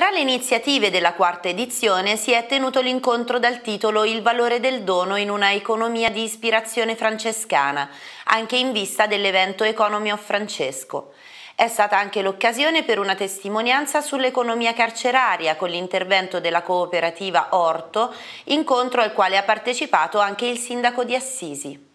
Tra le iniziative della quarta edizione si è tenuto l'incontro dal titolo Il valore del dono in una economia di ispirazione francescana, anche in vista dell'evento Economy of Francesco. È stata anche l'occasione per una testimonianza sull'economia carceraria con l'intervento della cooperativa Orto, incontro al quale ha partecipato anche il sindaco di Assisi.